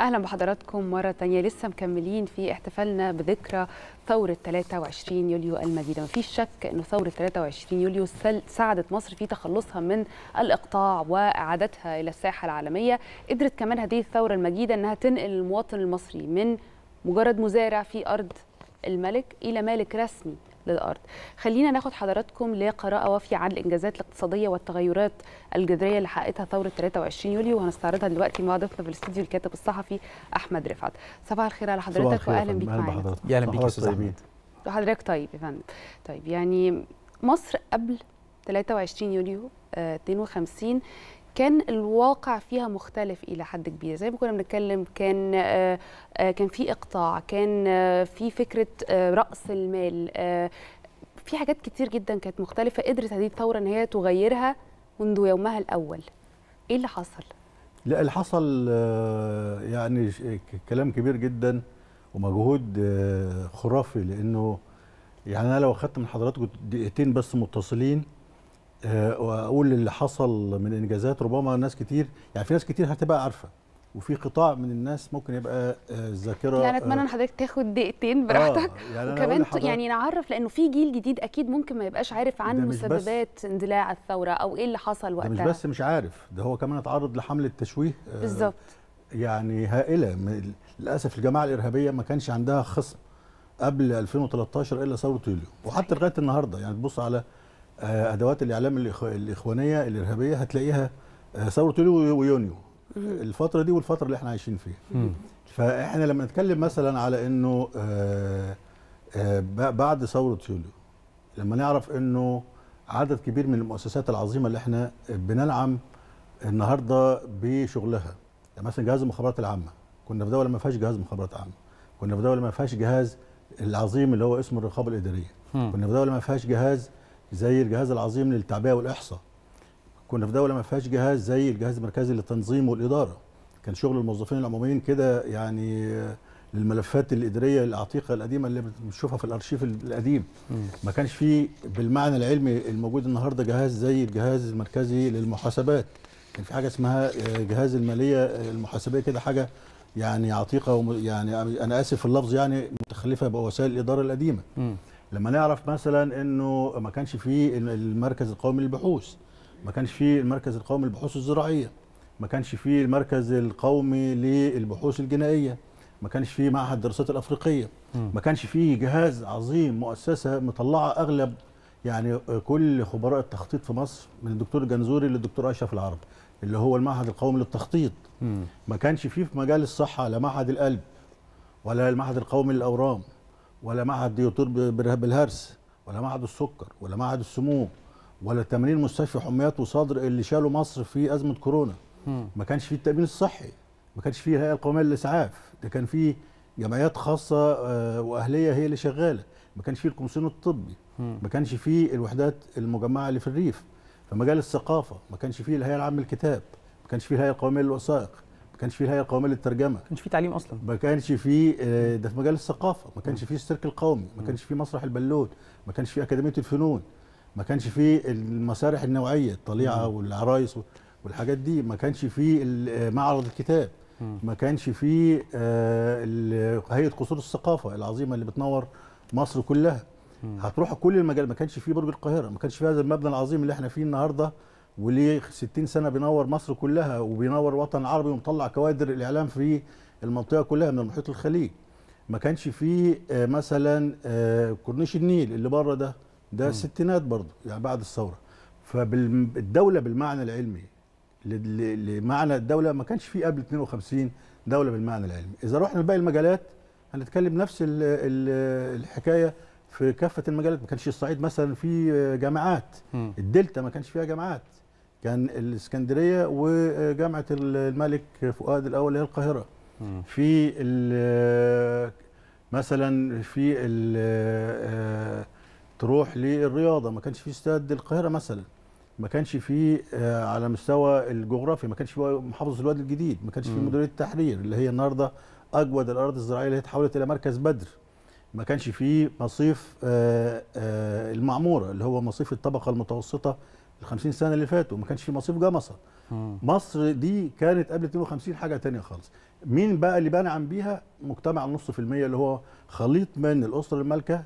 اهلا بحضراتكم مره تانية لسه مكملين في احتفالنا بذكرى ثوره 23 يوليو المجيده مفيش شك انه ثوره 23 يوليو ساعدت مصر في تخلصها من الاقطاع واعادتها الى الساحه العالميه قدرت كمان هذه الثوره المجيده انها تنقل المواطن المصري من مجرد مزارع في ارض الملك الى مالك رسمي للأرض خلينا ناخد حضراتكم لقراءة وافية عن الإنجازات الاقتصادية والتغيرات الجذرية اللي حققتها ثورة 23 يوليو وهنستعرضها دلوقتي مع ضيفنا في الاستديو الكاتب الصحفي أحمد رفعت صباح الخير على حضرتك وأهلا بك معانا يا أهلا بيك يا أستاذ أحمد حضرتك طيب يا فندم طيب يعني مصر قبل 23 يوليو 52 آه، كان الواقع فيها مختلف الى حد كبير زي ما كنا بنتكلم كان آه، آه، كان في اقطاع كان آه، في فكره راس المال في حاجات كتير جدا كانت مختلفه قدرت هذه الثوره ان هي تغيرها منذ يومها الاول ايه اللي حصل لا اللي حصل يعني كلام كبير جدا ومجهود خرافي لانه يعني انا لو اخذت من حضراتكم دقيقتين بس متصلين آه، واقول اللي حصل من انجازات ربما ناس كتير يعني في ناس كتير هتبقى عارفه وفي قطاع من الناس ممكن يبقى آه، الذاكره يعني اتمنى آه، ان حضرتك تاخد دقيقتين براحتك آه يعني وكمان يعني نعرف لانه في جيل جديد اكيد ممكن ما يبقاش عارف عن مسببات اندلاع الثوره او ايه اللي حصل وقتها مش بس مش عارف ده هو كمان اتعرض لحمله تشويه آه بالظبط يعني هائله للاسف الجماعه الارهابيه ما كانش عندها خصم قبل 2013 الا ثوره يوليو وحتى لغايه النهارده يعني تبص على آه، ادوات الاعلام الاخوانيه الارهابيه هتلاقيها آه، ثوره يوليو ويونيو الفتره دي والفتره اللي احنا عايشين فيها فاحنا لما نتكلم مثلا على انه آه، بعد ثوره يوليو لما نعرف انه عدد كبير من المؤسسات العظيمه اللي احنا بننعم النهارده بشغلها يعني مثلا جهاز المخابرات العامه كنا في دوله ما فيهاش جهاز مخابرات عامه كنا في دوله ما فيهاش جهاز العظيم اللي هو اسمه الرقابه الاداريه كنا في دوله ما فيهاش جهاز زي الجهاز العظيم للتعبئه والاحصاء كنا في دوله ما فيهاش جهاز زي الجهاز المركزي للتنظيم والاداره كان شغل الموظفين العموميين كده يعني للملفات الاداريه العتيقه القديمه اللي بنشوفها في الارشيف القديم ما كانش فيه بالمعنى العلمي الموجود النهارده جهاز زي الجهاز المركزي للمحاسبات كان في حاجه اسمها آه، جهاز الماليه آه، المحاسبيه كده حاجه يعني عتيقه يعني انا اسف في اللفظ يعني متخلفه بوسائل الاداره القديمه لما نعرف مثلا انه ما كانش فيه المركز القومي للبحوث ما كانش فيه المركز القومي للبحوث الزراعيه ما كانش فيه المركز القومي للبحوث الجنائيه ما كانش فيه معهد الدراسات الافريقيه ما كانش فيه جهاز عظيم مؤسسه مطلعه اغلب يعني كل خبراء التخطيط في مصر من الدكتور جنزوري للدكتور اشرف العرب اللي هو المعهد القومي للتخطيط ما كانش فيه في مجال الصحه لا معهد القلب ولا المعهد القومي للاورام ولا معهد ديوتور بالهرس ولا معهد السكر ولا معهد السموم ولا تمارين مستشفى حميات وصدر اللي شالوا مصر في ازمه كورونا ما كانش فيه التامين الصحي ما كانش فيه الهيئه القوميه للاسعاف ده كان فيه جمعيات خاصه آه، واهليه هي اللي شغاله ما كانش فيه القمصين الطبي ما كانش فيه الوحدات المجمعه اللي في الريف فمجال الثقافه ما كانش فيه الهيئه العامه للكتاب ما كانش فيه الهيئه القوميه للوثائق ما كانش فيه الهيئه القوميه للترجمه ما كانش فيه تعليم اصلا ما كانش فيه ده في مجال الثقافه ما كانش فيه السيرك القومي ما كانش فيه مسرح البلوت ما كانش فيه اكاديميه الفنون ما كانش فيه المسارح النوعيه الطليعه والعرايس والحاجات دي ما كانش فيه معرض الكتاب ما كانش فيه هيئه قصور الثقافه العظيمه اللي بتنور مصر كلها هتروحوا كل المجال ما كانش فيه برج القاهره ما كانش فيه هذا المبنى العظيم اللي احنا فيه النهارده وليه 60 سنه بينور مصر كلها وبينور الوطن العربي ومطلع كوادر الاعلام في المنطقه كلها من محيط الخليج ما كانش فيه آه، مثلا آه، كورنيش النيل اللي بره ده ده ستينات برضه يعني بعد الثوره فالدوله بالمعنى العلمي لمعنى الدوله ما كانش فيه قبل 52 دوله بالمعنى العلمي اذا رحنا لباقي المجالات هنتكلم نفس الحكايه في كافه المجالات ما كانش الصعيد مثلا فيه آه، جامعات الدلتا ما كانش فيها جامعات كان الاسكندريه وجامعه الملك فؤاد الاول اللي هي القاهره في مثلا في تروح للرياضه ما كانش في استاد القاهره مثلا ما كانش في آه، على مستوى الجغرافي ما كانش في محافظه الوادي الجديد ما كانش في مديريه التحرير اللي هي النهارده اجود الأراضي الزراعيه اللي هي تحولت الى مركز بدر ما كانش في مصيف آه، آه، المعموره اللي هو مصيف الطبقه المتوسطه ال 50 سنه اللي فاتوا ما كانش في مصيف جمصه مصر دي كانت قبل 52 حاجه ثانيه خالص مين بقى اللي بنعم بيها مجتمع النص في المية اللي هو خليط من الاسره المالكه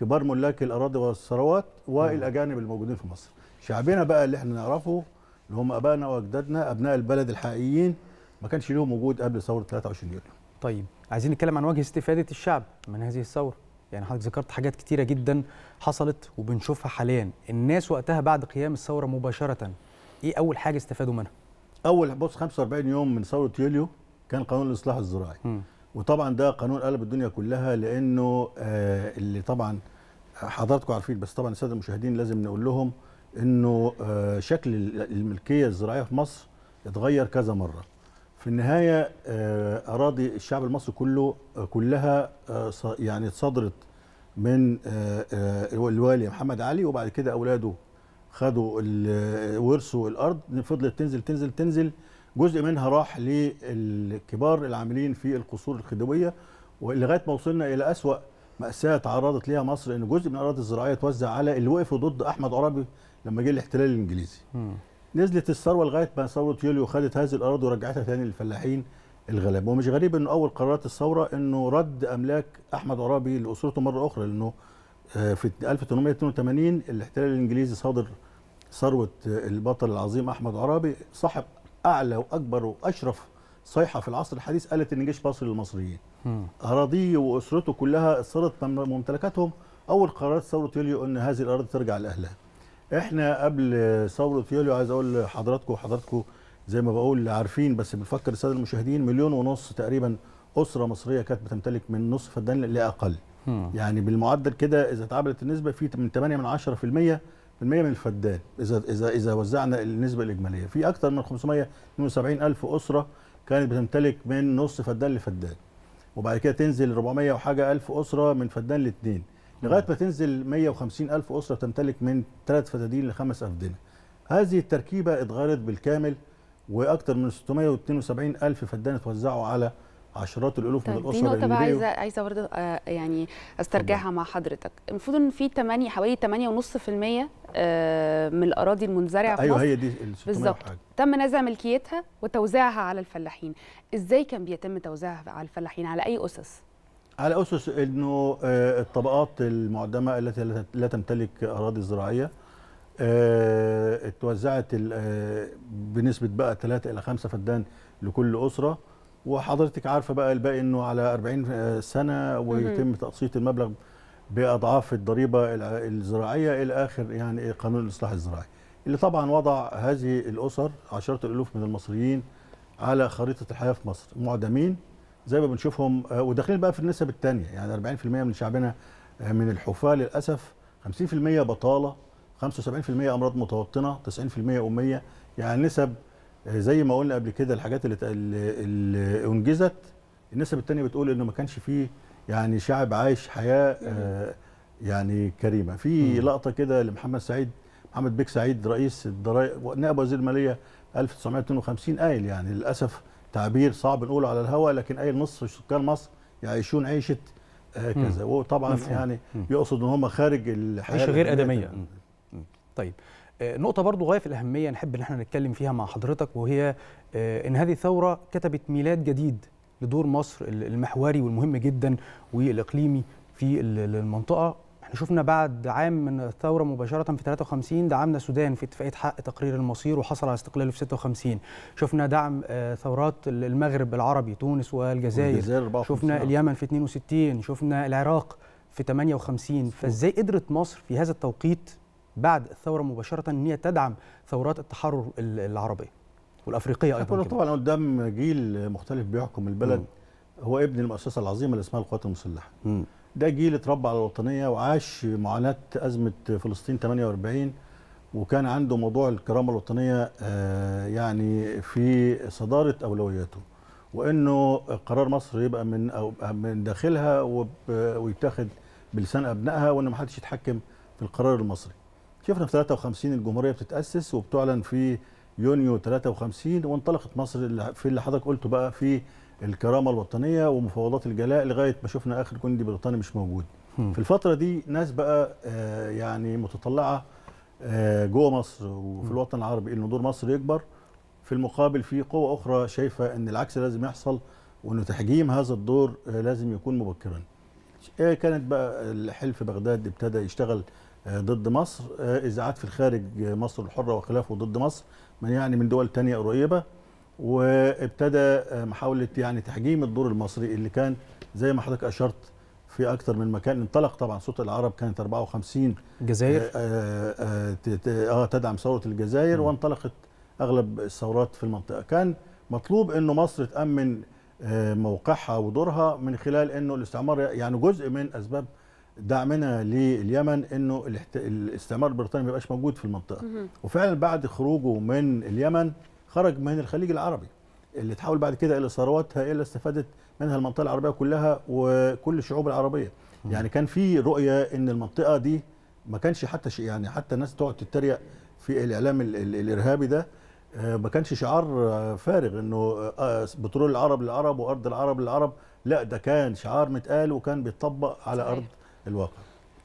كبار ملاك الاراضي والثروات والاجانب الموجودين في مصر شعبنا بقى اللي احنا نعرفه اللي هم ابائنا واجدادنا ابناء البلد الحقيقيين ما كانش لهم وجود قبل ثوره 23 يوليو طيب عايزين نتكلم عن وجه استفاده الشعب من هذه الثوره يعني حضرتك ذكرت حاجات كتيرة جدا حصلت وبنشوفها حاليا الناس وقتها بعد قيام الثورة مباشرة إيه أول حاجة استفادوا منها؟ أول بص 45 يوم من ثورة يوليو كان قانون الإصلاح الزراعي م. وطبعا ده قانون قلب الدنيا كلها لأنه آه اللي طبعا حضراتكم عارفين بس طبعا السادة المشاهدين لازم نقول لهم أنه آه شكل الملكية الزراعية في مصر اتغير كذا مرة في النهاية آه، أراضي الشعب المصري كله آه، كلها آه، يعني اتصدرت من الوالي محمد علي وبعد كده أولاده خدوا ورثوا الأرض فضلت تنزل تنزل تنزل جزء منها راح للكبار العاملين في القصور الخديوية ولغاية ما وصلنا إلى أسوأ مأساة تعرضت ليها مصر إن جزء من الأراضي الزراعية توزع على اللي وقفوا ضد أحمد عرابي لما جه الاحتلال الإنجليزي. نزلت الثروه لغايه ما ثوره يوليو خدت هذه الاراضي ورجعتها ثاني للفلاحين الغلاب ومش غريب انه اول قرارات الثوره انه رد املاك احمد عرابي لاسرته مره اخرى لانه آه، في 1882 الاحتلال الانجليزي صادر ثروه آه، البطل العظيم احمد عرابي صاحب اعلى واكبر واشرف صيحه في العصر الحديث قالت ان جيش مصر للمصريين اراضيه واسرته كلها صارت ممتلكاتهم اول قرارات ثوره يوليو ان هذه الاراضي ترجع لاهلها احنا قبل ثوره يوليو عايز اقول لحضراتكم وحضراتكم زي ما بقول عارفين بس بنفكر الساده المشاهدين مليون ونص تقريبا اسره مصريه كانت بتمتلك من نصف فدان لاقل يعني بالمعدل كده اذا اتعاملت النسبه في من 8 من 10% بالمية من الفدان اذا اذا اذا وزعنا النسبه الاجماليه في اكثر من 572 الف اسره كانت بتمتلك من نص فدان لفدان وبعد كده تنزل 400 وحاجه الف اسره من فدان لاثنين لغايه ما تنزل 150 الف اسره تمتلك من ثلاث فدادين لخمس افدنه هذه التركيبه اتغيرت بالكامل واكثر من 672 الف فدان اتوزعوا على عشرات الالوف من طيب، الاسر دي نقطه بقى عايزه عايزه برضه آه، يعني استرجعها مع حضرتك المفروض ان في 8 حوالي 8.5% آه، من الاراضي المنزرعه في ايوه هي دي بالظبط تم نزع ملكيتها وتوزيعها على الفلاحين ازاي كان بيتم توزيعها على الفلاحين على اي اسس على اسس انه آه، الطبقات المعدمه التي لا تمتلك اراضي زراعيه آه، اتوزعت آه، بنسبه بقى 3 الى 5 فدان لكل اسره وحضرتك عارفه بقى الباقي انه على 40 سنه ويتم تقسيط المبلغ باضعاف الضريبه الزراعيه الى اخر يعني قانون الاصلاح الزراعي اللي طبعا وضع هذه الاسر عشرات الالوف من المصريين على خريطه الحياه في مصر معدمين زي ما بنشوفهم آه، وداخلين بقى في النسب الثانيه يعني 40% من شعبنا آه، من الحفاه للاسف 50% بطاله 75% امراض متوطنه 90% اميه يعني نسب آه، زي ما قلنا قبل كده الحاجات اللي, اللي انجزت النسب الثانيه بتقول انه ما كانش فيه يعني شعب عايش حياه يعني كريمه في لقطه كده لمحمد سعيد محمد بيك سعيد رئيس الضرائب نائب وزير الماليه 1952 قايل يعني للاسف تعبير صعب نقوله على الهواء لكن اي نصف سكان مصر يعيشون عيشه آه، كذا وطبعا مفهوم. يعني يقصد ان هم خارج الحياه غير ادميه طيب آه، نقطة برضو غاية في الأهمية نحب إن احنا نتكلم فيها مع حضرتك وهي آه، إن هذه الثورة كتبت ميلاد جديد لدور مصر المحوري والمهم جدا والإقليمي في المنطقة احنا شفنا بعد عام من الثوره مباشره في 53 دعمنا السودان في اتفاقيه حق تقرير المصير وحصل على استقلاله في 56 شفنا دعم آه، ثورات المغرب العربي تونس والجزائر شفنا آه. اليمن في 62 شفنا العراق في 58 فازاي قدرت مصر في هذا التوقيت بعد الثوره مباشره ان هي تدعم ثورات التحرر العربيه والافريقيه ايضا طبعا قدام جيل مختلف بيحكم البلد م. هو ابن المؤسسه العظيمه اللي اسمها القوات المسلحه م. ده جيل اتربى على الوطنيه وعاش معاناه ازمه فلسطين 48 وكان عنده موضوع الكرامه الوطنيه آه، يعني في صداره اولوياته وانه قرار مصر يبقى من أو من داخلها ويتاخد بلسان ابنائها وان ما حدش يتحكم في القرار المصري. شفنا في 53 الجمهوريه بتتاسس وبتعلن في يونيو 53 وانطلقت مصر في اللي حضرتك قلته بقى في الكرامه الوطنيه ومفاوضات الجلاء لغايه ما شفنا اخر جندي بريطاني مش موجود. في الفتره دي ناس بقى آه، يعني متطلعه آه، جوه مصر وفي الوطن العربي ان دور مصر يكبر في المقابل في قوة أخرى شايفة أن العكس لازم يحصل وأن تحجيم هذا الدور آه، لازم يكون مبكرا كانت بقى الحلف بغداد ابتدى يشتغل ضد مصر إذاعات في الخارج مصر الحرة وخلافه ضد مصر من يعني من دول تانية قريبة وابتدى آه، محاوله يعني تحجيم الدور المصري اللي كان زي ما حضرتك اشرت في اكثر من مكان انطلق طبعا صوت العرب كانت 54 الجزائر آه،, آه،, اه, تدعم ثوره الجزائر م. وانطلقت اغلب الثورات في المنطقه كان مطلوب انه مصر تامن موقعها ودورها من خلال انه الاستعمار يعني جزء من اسباب دعمنا لليمن انه الاستعمار البريطاني ما يبقاش موجود في المنطقه م. وفعلا بعد خروجه من اليمن خرج من الخليج العربي اللي تحول بعد كده الى ثروات هائله استفادت منها المنطقه العربيه كلها وكل الشعوب العربيه م. يعني كان في رؤيه ان المنطقه دي ما كانش حتى شيء يعني حتى الناس تقعد تتريق في الاعلام الـ الـ الارهابي ده آه، ما كانش شعار فارغ انه آه، آه، بترول العرب للعرب وارض العرب للعرب لا ده كان شعار متقال وكان بيتطبق على صحيح. ارض الواقع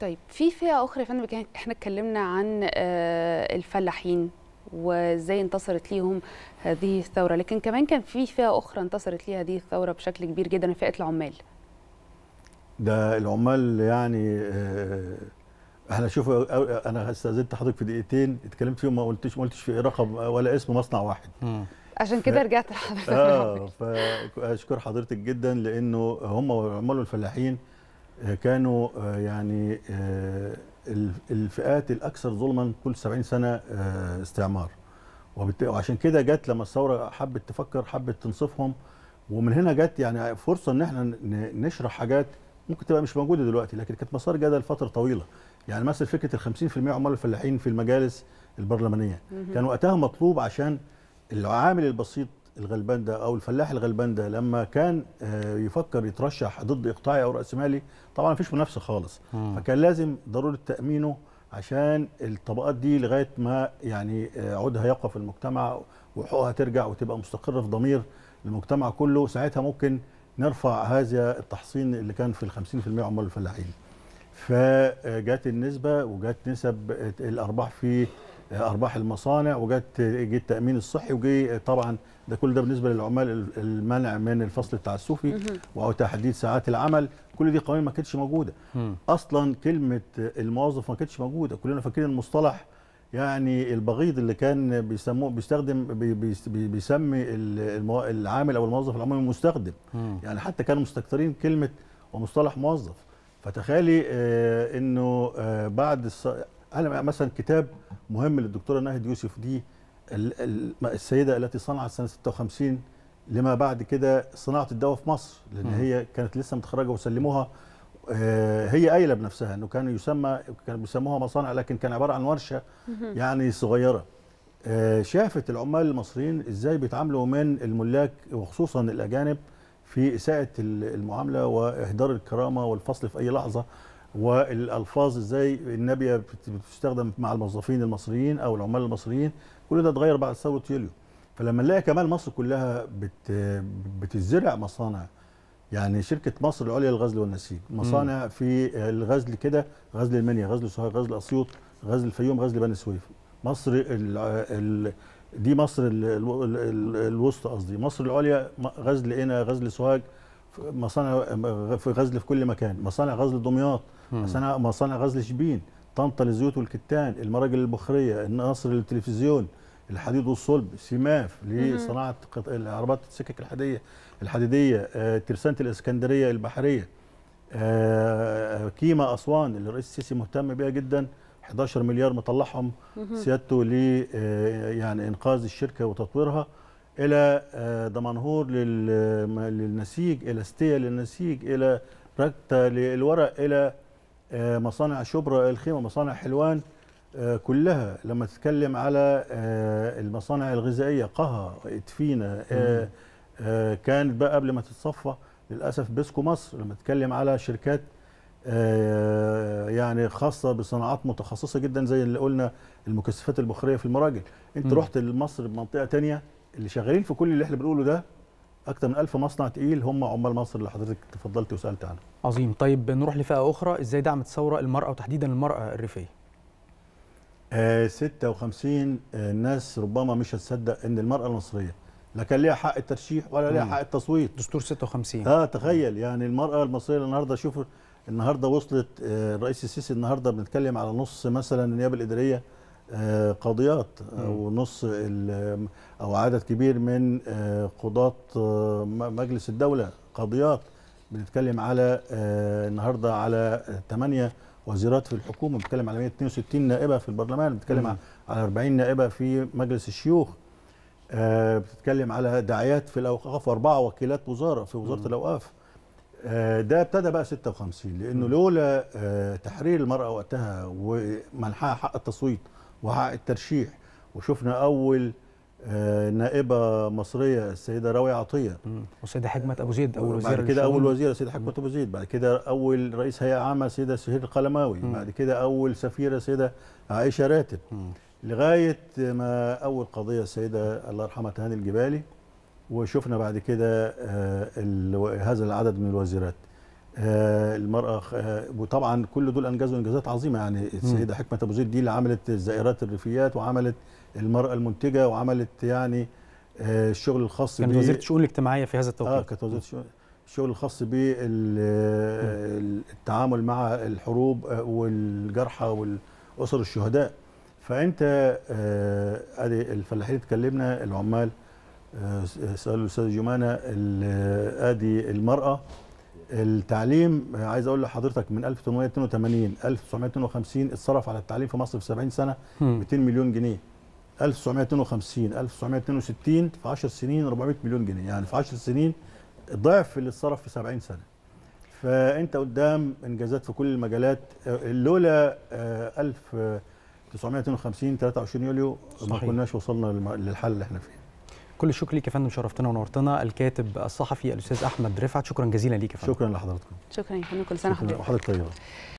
طيب في فئه اخرى يا فندم احنا اتكلمنا عن الفلاحين وازاي انتصرت ليهم هذه الثوره لكن كمان كان في فئه اخرى انتصرت ليها هذه الثوره بشكل كبير جدا فئه العمال ده العمال يعني احنا آه، شوف انا استاذنت حضرتك في دقيقتين اتكلمت فيهم ما قلتش ما قلتش في رقم آه، ولا اسم مصنع واحد م. عشان كده ف... رجعت لحضرتك اه فاشكر حضرتك جدا لانه هم العمال والفلاحين آه، كانوا يعني الفئات الاكثر ظلما كل 70 سنه آه، استعمار وعشان كده جت لما الثوره حبت تفكر حبت تنصفهم ومن هنا جت يعني فرصه ان احنا نشرح حاجات ممكن تبقى مش موجوده دلوقتي لكن كانت مسار جدل فتره طويله يعني مثل فكره ال 50% عمال الفلاحين في المجالس البرلمانيه كان وقتها مطلوب عشان العامل البسيط الغلبان ده او الفلاح الغلبان ده لما كان آه، يفكر يترشح ضد اقطاعي او راسمالي طبعا مفيش منافسه خالص مم. فكان لازم ضروره تامينه عشان الطبقات دي لغايه ما يعني آه، عودها في المجتمع وحقوقها ترجع وتبقى مستقره في ضمير المجتمع كله ساعتها ممكن نرفع هذا التحصين اللي كان في ال 50% عمال الفلاحين. فجات النسبه وجات نسب الارباح في ارباح المصانع وجت جه التامين الصحي وجه طبعا ده كل ده بالنسبه للعمال المنع من الفصل التعسفي او تحديد ساعات العمل كل دي قوانين ما كانتش موجوده اصلا كلمه الموظف ما كانتش موجوده كلنا فاكرين المصطلح يعني البغيض اللي كان بيسموه بيستخدم بيسمي العامل او الموظف العمومي مستخدم يعني حتى كانوا مستكثرين كلمه ومصطلح موظف فتخيلي آه انه آه بعد انا مثلا كتاب مهم للدكتوره ناهد يوسف دي السيده التي صنعت سنه 56 لما بعد كده صناعه الدواء في مصر لان هي كانت لسه متخرجه وسلموها آه، هي قايله بنفسها انه كان يسمى كانوا بيسموها مصانع لكن كان عباره عن ورشه يعني صغيره آه، شافت العمال المصريين ازاي بيتعاملوا من الملاك وخصوصا الاجانب في اساءه المعامله واهدار الكرامه والفصل في اي لحظه والالفاظ ازاي النابيه بتستخدم مع الموظفين المصريين او العمال المصريين كل ده اتغير بعد ثوره يوليو فلما نلاقي كمان مصر كلها بت بتزرع مصانع يعني شركه مصر العليا للغزل والنسيج مصانع م. في الغزل كده غزل المنيا غزل سوهاج غزل اسيوط غزل الفيوم غزل بني سويف مصر الـ الـ دي مصر الوسطى قصدي مصر العليا غزل هنا غزل سوهاج مصانع في غزل في كل مكان مصانع غزل دمياط مصانع مصانع غزل شبين طنطا للزيوت والكتان المراجل البخريه النصر للتلفزيون الحديد والصلب سماف لصناعه العربات السكك الحديديه الحديديه ترسانه الاسكندريه البحريه آه، كيما اسوان اللي الرئيس السيسي مهتم بيها جدا 11 مليار مطلعهم سيادته ل آه، يعني انقاذ الشركه وتطويرها الى دمنهور آه، للنسيج الى ستيه للنسيج الى راكتا للورق الى آه، مصانع شبرا الخيمه مصانع حلوان آه، كلها لما تتكلم على المصانع الغذائيه قها ادفينا كانت بقى قبل ما تتصفى للاسف بيسكو مصر لما تتكلم على شركات يعني خاصه بصناعات متخصصه جدا زي اللي قلنا المكثفات البخاريه في المراجل انت رحت لمصر بمنطقه ثانيه اللي شغالين في كل اللي احنا بنقوله ده اكتر من 1000 مصنع تقيل هم عمال مصر اللي حضرتك تفضلت وسالت عنهم عظيم طيب نروح لفئه اخرى ازاي دعمت الثوره المراه وتحديدا المراه الريفيه آه 56 آه الناس ربما مش هتصدق ان المراه المصريه لا كان ليها حق الترشيح ولا ليها حق التصويت دستور 56 اه تخيل مم. يعني المراه المصريه النهارده شوف النهارده وصلت آه الرئيس السيسي النهارده بنتكلم على نص مثلا النيابه الاداريه آه، قاضيات او نص او عدد كبير من آه، قضاة آه، مجلس الدولة قاضيات بنتكلم على النهارده على 8 وزيرات في الحكومة بنتكلم على 162 نائبة في البرلمان بنتكلم على 40 نائبة في مجلس الشيوخ بتتكلم على داعيات في الاوقاف واربعه وكيلات وزاره في وزاره مم. الاوقاف ده ابتدى بقى 56 لانه لولا تحرير المراه وقتها ومنحها حق التصويت وحق الترشيح وشفنا اول آه، نائبه مصريه السيده راويه عطيه والسيده حكمه ابو زيد اول وزير بعد كده اول وزيره السيده حكمه ابو زيد بعد كده اول رئيس هيئه عامه السيده سهير القلماوي بعد كده اول سفيره السيده عائشه راتب لغايه ما اول قضيه السيده الله يرحمها تهاني الجبالي وشفنا بعد كده آه، هذا العدد من الوزيرات آه، المراه آه، وطبعا كل دول انجزوا انجازات عظيمه يعني السيده حكمه ابو زيد دي اللي عملت زائرات الريفيات وعملت المراه المنتجه وعملت يعني آه، الشغل الخاص كانت وزيره الشؤون الاجتماعيه في هذا التوقيت اه كانت وزيره الشؤون الشغل الخاص بالتعامل مع الحروب والجرحى والاسر الشهداء فانت ادي الفلاحين اتكلمنا العمال سالوا الاستاذ جمانه ادي المراه التعليم عايز اقول لحضرتك من 1882 1952 اتصرف على التعليم في مصر في 70 سنه 200 مليون جنيه 1952 1962 في 10 سنين 400 مليون جنيه يعني في 10 سنين ضعف اللي اتصرف في 70 سنه فانت قدام انجازات في كل المجالات لولا 1952 آه، 23 يوليو ما كناش وصلنا للحل اللي احنا فيه كل الشكر ليك يا فندم شرفتنا ونورتنا الكاتب الصحفي الاستاذ احمد رفعت شكرا جزيلا ليك يا فندم شكرا لحضرتكم شكرا يا فندم كل سنه وحضرتك طيبه